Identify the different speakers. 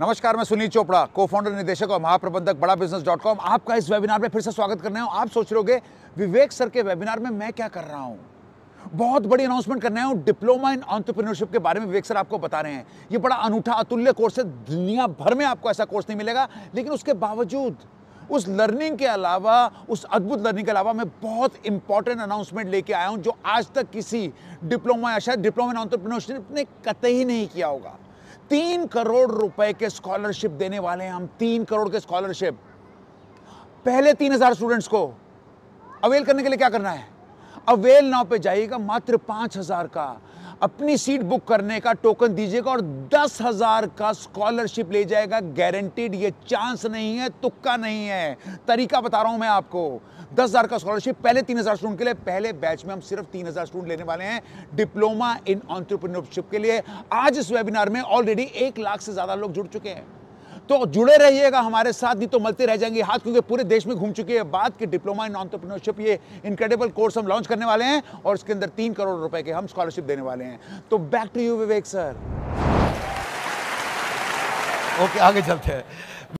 Speaker 1: नमस्कार मैं सुनील चोपड़ा को फाउंडर निदेशक और महाप्रबंधक बड़ा बिजनेस डॉट कॉम आपका इस वेबिनार में फिर से स्वागत करने हो आप सोच रहे विवेक सर के वेबिनार में मैं क्या कर रहा हूँ बहुत बड़ी अनाउंसमेंट करने हूँ डिप्लोमा इन ऑन्टरप्रीनरशिप के बारे में विवेक सर आपको बता रहे हैं ये बड़ा अनूठा अतुल्य कोर्स है दुनिया भर में आपको ऐसा कोर्स नहीं मिलेगा लेकिन उसके बावजूद उस लर्निंग के अलावा उस अद्भुत लर्निंग के अलावा मैं बहुत इंपॉर्टेंट अनाउंसमेंट लेके आया हूँ जो आज तक किसी डिप्लोमा या शायद डिप्लोमा इन ऑन्टरप्रीनरशिप ने कतई नहीं किया होगा तीन करोड़ रुपए के स्कॉलरशिप देने वाले हैं हम तीन करोड़ के स्कॉलरशिप पहले तीन हजार स्टूडेंट्स को अवेल करने के लिए क्या करना है अवेल नाव पे जाइएगा मात्र पांच हजार का अपनी सीट बुक करने का टोकन दीजिएगा और दस हज़ार का स्कॉलरशिप ले जाएगा गारंटीड ये चांस नहीं है तुक्का नहीं है तरीका बता रहा हूं मैं आपको दस हज़ार का स्कॉलरशिप पहले तीन हज़ार स्टूडेंट के लिए पहले बैच में हम सिर्फ तीन हज़ार स्टूडेंट लेने वाले हैं डिप्लोमा इन ऑन्टरप्रीनरशिप के लिए आज इस वेबिनार में ऑलरेडी एक लाख से ज़्यादा लोग जुड़ चुके हैं तो जुड़े रहिएगा हमारे साथ नहीं तो मलते रह जाएंगे हाथ क्योंकि पूरे देश में घूम चुकी है बात की डिप्लोमा इन ऑन्टरप्रीनरशिप ये इनक्रेडिबल कोर्स हम लॉन्च करने वाले हैं और इसके अंदर तीन करोड़ रुपए के हम स्कॉलरशिप देने वाले हैं तो back to you Vivek sir okay okay, आगे चलते हैं